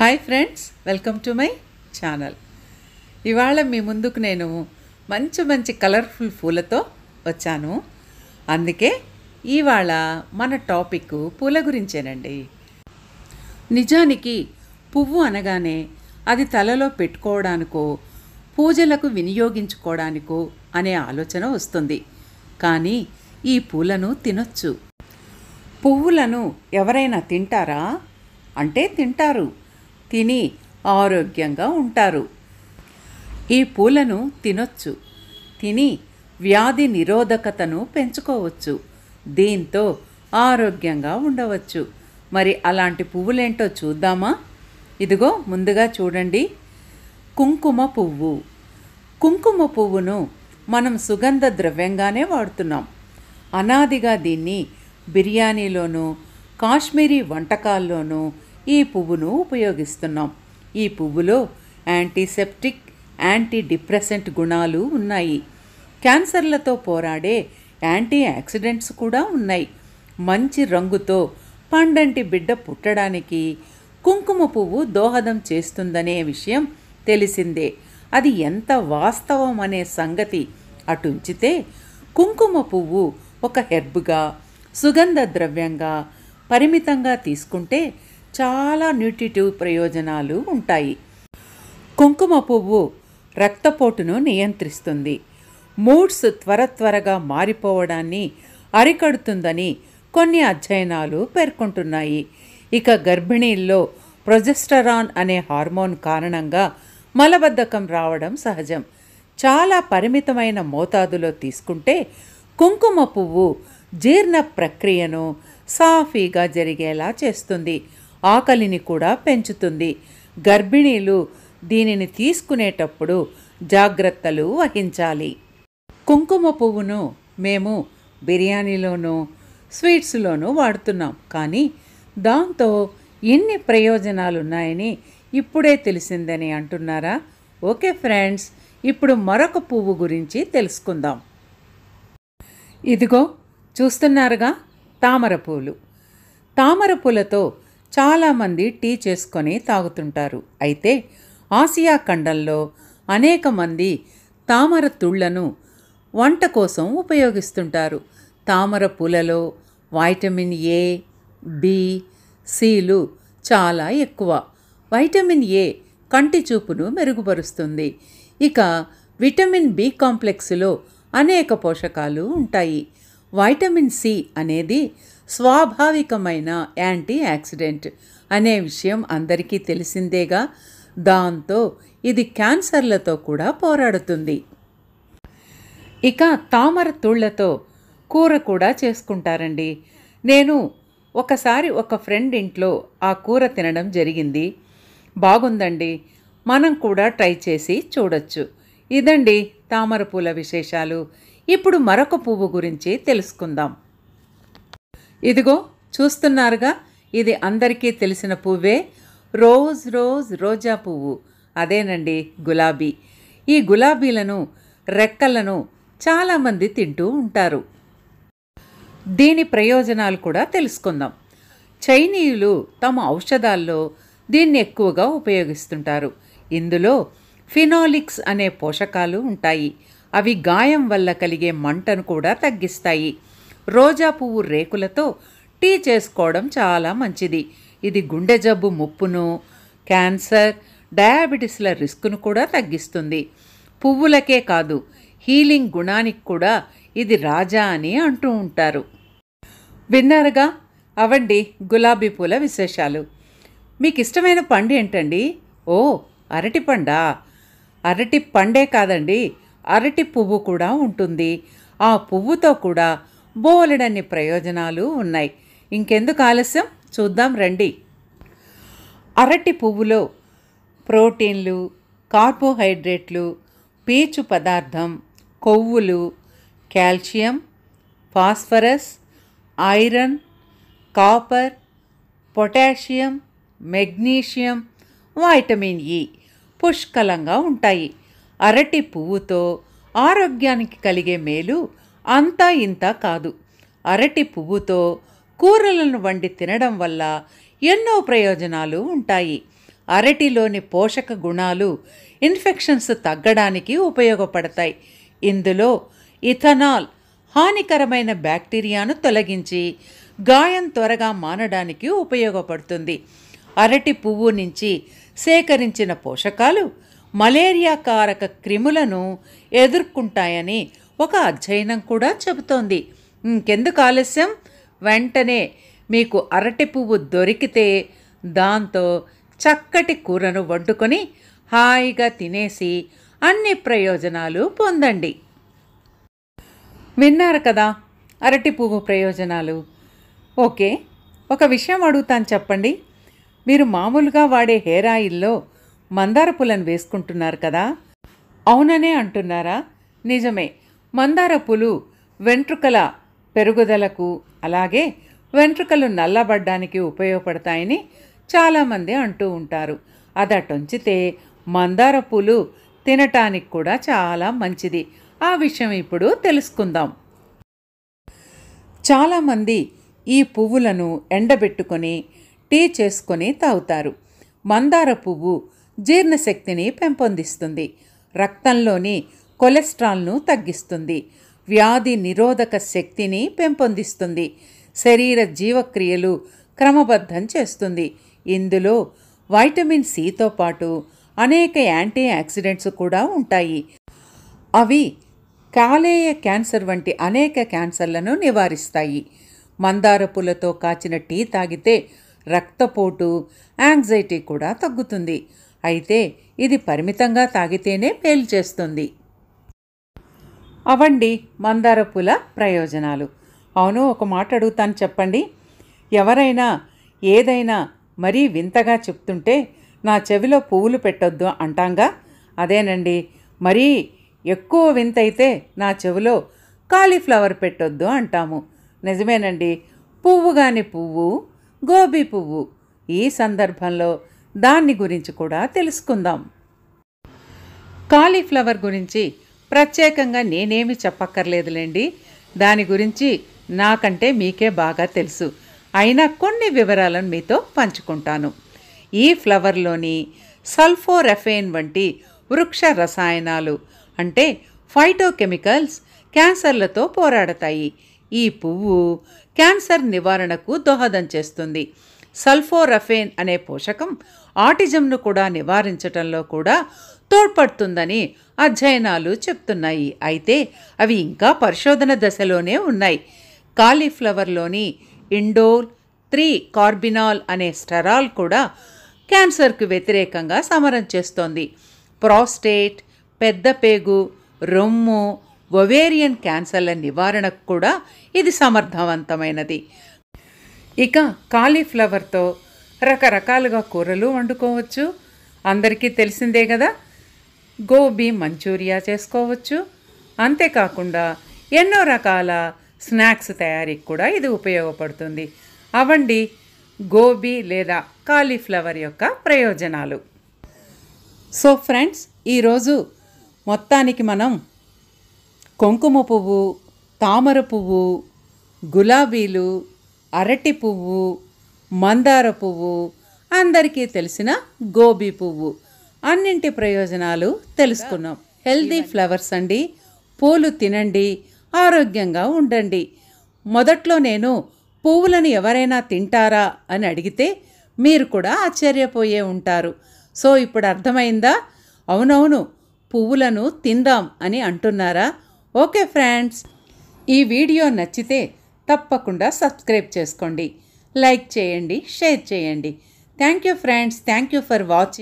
hi friends welcome to my channel ఇవాళ మీ ముందుకు నేను మంచి మంచి కలర్ఫుల్ పూలతో వచ్చాను అందుకే ఇవాళ మన టాపిక్ పూల గురించేనండి నిజానికి పువ్వు అనగానే అది తలలో పెట్టుకోవడానికో పూజలకు వినియోగించుకోవడానికో అనే ఆలోచన వస్తుంది కానీ ఈ పూలను తినొచ్చు పువ్వులను ఎవరైనా తింటారా అంటే తింటారు తిని ఆరోగ్యంగా ఉంటారు ఈ పూలను తినొచ్చు తిని వ్యాధి నిరోధకతను పెంచుకోవచ్చు దీంతో ఆరోగ్యంగా ఉండవచ్చు మరి అలాంటి పువ్వులేంటో చూద్దామా ఇదిగో ముందుగా చూడండి కుంకుమ పువ్వు కుంకుమ పువ్వును మనం సుగంధ ద్రవ్యంగానే వాడుతున్నాం అనాదిగా దీన్ని బిర్యానీలోనూ కాశ్మీరీ వంటకాల్లోనూ ఈ పువ్వును ఉపయోగిస్తున్నాం ఈ పువ్వులో యాంటీసెప్టిక్ యాంటీ డిప్రెసెంట్ గుణాలు ఉన్నాయి క్యాన్సర్లతో పోరాడే యాంటీ యాక్సిడెంట్స్ కూడా ఉన్నాయి మంచి రంగుతో పండంటి బిడ్డ పుట్టడానికి కుంకుమ పువ్వు దోహదం చేస్తుందనే విషయం తెలిసిందే అది ఎంత వాస్తవం అనే సంగతి అటుంచితే కుంకుమ పువ్వు ఒక హెర్బ్గా సుగంధ ద్రవ్యంగా పరిమితంగా తీసుకుంటే చాలా న్యూట్రిటివ్ ప్రయోజనాలు ఉంటాయి కుంకుమ పువ్వు రక్తపోటును నియంత్రిస్తుంది మూడ్స్ త్వర త్వరగా మారిపోవడాన్ని అరికడుతుందని కొన్ని అధ్యయనాలు పేర్కొంటున్నాయి ఇక గర్భిణీల్లో ప్రొజెస్టరాన్ అనే హార్మోన్ కారణంగా మలబద్ధకం రావడం సహజం చాలా పరిమితమైన మోతాదులో తీసుకుంటే కుంకుమ పువ్వు జీర్ణ ప్రక్రియను సాఫీగా జరిగేలా చేస్తుంది ఆకలిని కూడా పెంచుతుంది గర్భిణీలు దీనిని తీసుకునేటప్పుడు జాగ్రత్తలు వహించాలి కుంకుమ పువ్వును మేము బిర్యానీలోనూ స్వీట్స్లోనూ వాడుతున్నాం కానీ దాంతో ఎన్ని ప్రయోజనాలున్నాయని ఇప్పుడే తెలిసిందని అంటున్నారా ఓకే ఫ్రెండ్స్ ఇప్పుడు మరొక పువ్వు గురించి తెలుసుకుందాం ఇదిగో చూస్తున్నారుగా తామర పూలు తామర పూలతో చాలామంది టీ చేసుకొని తాగుతుంటారు అయితే ఆసియా ఖండంలో అనేక మంది తామర తుళ్లను వంట కోసం ఉపయోగిస్తుంటారు తామర పూలలో వైటమిన్ ఏ బి సిలు చాలా ఎక్కువ వైటమిన్ ఏ కంటి చూపును మెరుగుపరుస్తుంది ఇక విటమిన్ బి కాంప్లెక్స్లో అనేక పోషకాలు ఉంటాయి వైటమిన్ సి అనేది స్వాభావికమైన యాంటీ యాక్సిడెంట్ అనే విషయం అందరికీ తెలిసిందేగా దాంతో ఇది క్యాన్సర్లతో కూడా పోరాడుతుంది ఇక తామర తుళ్లతో కూర కూడా చేసుకుంటారండి నేను ఒకసారి ఒక ఫ్రెండ్ ఇంట్లో ఆ కూర తినడం జరిగింది బాగుందండి మనం కూడా ట్రై చేసి చూడొచ్చు ఇదండి తామర పూల విశేషాలు ఇప్పుడు మరొక పువ్వు గురించి తెలుసుకుందాం ఇదిగో చూస్తున్నారుగా ఇది అందరికీ తెలిసిన పువ్వే రోజ్ రోజ్ రోజా పువ్వు అదేనండి గులాబీ ఈ గులాబీలను రెక్కలను చాలామంది తింటూ ఉంటారు దీని ప్రయోజనాలు కూడా తెలుసుకుందాం చైనీయులు తమ ఔషధాల్లో దీన్ని ఎక్కువగా ఉపయోగిస్తుంటారు ఇందులో ఫినాలిక్స్ అనే పోషకాలు ఉంటాయి అవి గాయం వల్ల కలిగే మంటను కూడా తగ్గిస్తాయి రోజా పువ్వు రేకులతో టీ చేసుకోవడం చాలా మంచిది ఇది గుండె జబ్బు ముప్పును క్యాన్సర్ డయాబెటీస్ల రిస్క్ను కూడా తగ్గిస్తుంది పువ్వులకే కాదు హీలింగ్ గుణానికి కూడా ఇది రాజా అని అంటూ ఉంటారు విన్నారుగా అవండి గులాబీ పూల విశేషాలు మీకు ఇష్టమైన పండు ఏంటండి ఓ అరటి పండా అరటి పండే కాదండి అరటి పువ్వు కూడా ఉంటుంది ఆ పువ్వుతో కూడా బోలెడన్ని ప్రయోజనాలు ఉన్నాయి ఇంకెందుకు ఆలస్యం చూద్దాం రండి అరటి పువ్వులో ప్రోటీన్లు కార్బోహైడ్రేట్లు పీచు పదార్థం కొవ్వులు calcium phosphorus iron copper potassium magnesium vitamin E పుష్కలంగా ఉంటాయి అరటి పువ్వుతో ఆరోగ్యానికి కలిగే మేలు అంతా ఇంత కాదు అరటి పువ్వుతో కూరలను వండి తినడం వల్ల ఎన్నో ప్రయోజనాలు ఉంటాయి అరటిలోని పోషక గుణాలు ఇన్ఫెక్షన్స్ తగ్గడానికి ఉపయోగపడతాయి ఇందులో ఇథనాల్ హానికరమైన బ్యాక్టీరియాను తొలగించి గాయం త్వరగా మానడానికి ఉపయోగపడుతుంది అరటి పువ్వు నుంచి సేకరించిన పోషకాలు మలేరియా కారక క్రిములను ఎదుర్కొంటాయని ఒక అధ్యయనం కూడా చెబుతోంది ఇంకెందుకు ఆలస్యం వెంటనే మీకు అరటి పువ్వు దొరికితే దాంతో చక్కటి కూరను వండుకొని హాయిగా తినేసి అన్ని ప్రయోజనాలు పొందండి విన్నారు కదా అరటి పువ్వు ప్రయోజనాలు ఓకే ఒక విషయం అడుగుతాను చెప్పండి మీరు మామూలుగా వాడే హెయిర్ ఆయిల్లో మందార పూలను వేసుకుంటున్నారు కదా అవుననే అంటున్నారా నిజమే మందార పూలు వెంట్రుకల పెరుగుదలకు అలాగే వెంట్రుకలు నల్లబడ్డానికి ఉపయోగపడతాయని చాలామంది అంటూ ఉంటారు అదటొంచితే మందార పూలు తినటానికి కూడా చాలా మంచిది ఆ విషయం ఇప్పుడు తెలుసుకుందాం చాలామంది ఈ పువ్వులను ఎండబెట్టుకొని టీ చేసుకొని తాగుతారు మందార పువ్వు జీర్ణశక్తిని పెంపొందిస్తుంది రక్తంలోని కొలెస్ట్రాల్ను తగ్గిస్తుంది వ్యాధి నిరోధక శక్తిని పెంపొందిస్తుంది శరీర జీవక్రియలు క్రమబద్ధం చేస్తుంది ఇందులో వైటమిన్ సితో పాటు అనేక యాంటీ యాక్సిడెంట్స్ కూడా ఉంటాయి అవి కాలేయ క్యాన్సర్ వంటి అనేక క్యాన్సర్లను నివారిస్తాయి మందార పూలతో కాచిన టీ తాగితే రక్తపోటు యాంగ్జైటీ కూడా తగ్గుతుంది అయితే ఇది పరిమితంగా తాగితేనే మేలు చేస్తుంది అవండి మందార పూల ప్రయోజనాలు అవును ఒక మాట అడుగుతాను చెప్పండి ఎవరైనా ఏదైనా మరీ వింతగా చెప్తుంటే నా చెవిలో పువ్వులు పెట్టొద్దు అంటాంగా అదేనండి మరీ ఎక్కువ వింతైతే నా చెవిలో కాలీఫ్లవర్ పెట్టొద్దు అంటాము నిజమేనండి పువ్వు కాని పువ్వు గోబీ పువ్వు ఈ సందర్భంలో దాన్ని గురించి కూడా తెలుసుకుందాం కాలీఫ్లవర్ గురించి ప్రత్యేకంగా నేనేమి చెప్పక్కర్లేదులేండి దాని గురించి నాకంటే మీకే బాగా తెలుసు అయినా కొన్ని వివరాలను మీతో పంచుకుంటాను ఈ ఫ్లవర్లోని సల్ఫోరెఫెయిన్ వంటి వృక్ష రసాయనాలు అంటే ఫైటోకెమికల్స్ క్యాన్సర్లతో పోరాడతాయి ఈ పువ్వు క్యాన్సర్ నివారణకు దోహదం చేస్తుంది సల్ఫోరఫేన్ అనే పోషకం ఆటిజంను కూడా నివారించటంలో కూడా తోడ్పడుతుందని అధ్యయనాలు చెప్తున్నాయి అయితే అవి ఇంకా పరిశోధన దశలోనే ఉన్నాయి కాలీఫ్లవర్లోని ఇండోల్ త్రీ కార్బినాల్ అనే స్టెరాల్ కూడా క్యాన్సర్కు వ్యతిరేకంగా సమరం చేస్తోంది ప్రాస్టేట్ పెద్ద పేగు రొమ్ము ఒవేరియన్ క్యాన్సర్ల నివారణకు కూడా ఇది సమర్థవంతమైనది ఇక కాలీఫ్లవర్తో రకరకాలుగా కూరలు వండుకోవచ్చు అందరికీ తెలిసిందే కదా గోబీ మంచూరియా చేసుకోవచ్చు అంతేకాకుండా ఎన్నో రకాల స్నాక్స్ తయారీకి కూడా ఇది ఉపయోగపడుతుంది అవండి గోబీ లేదా కాలీఫ్లవర్ యొక్క ప్రయోజనాలు సో ఫ్రెండ్స్ ఈరోజు మొత్తానికి మనం కుంకుమ పువ్వు తామర పువ్వు గులాబీలు అరటి పువ్వు మందార పువ్వు అందరికీ తెలిసిన గోబీ పువ్వు అన్నింటి ప్రయోజనాలు తెలుసుకున్నాం హెల్దీ ఫ్లవర్స్ అండి పూలు తినండి ఆరోగ్యంగా ఉండండి మొదట్లో నేను పువ్వులను ఎవరైనా తింటారా అని అడిగితే మీరు కూడా ఆశ్చర్యపోయే ఉంటారు సో ఇప్పుడు అర్థమైందా అవునవును పువ్వులను తిందాం అని అంటున్నారా ఓకే ఫ్రెండ్స్ ఈ వీడియో నచ్చితే తప్పకుండా సబ్స్క్రైబ్ చేసుకోండి లైక్ చేయండి షేర్ చేయండి thank you friends thank you for watching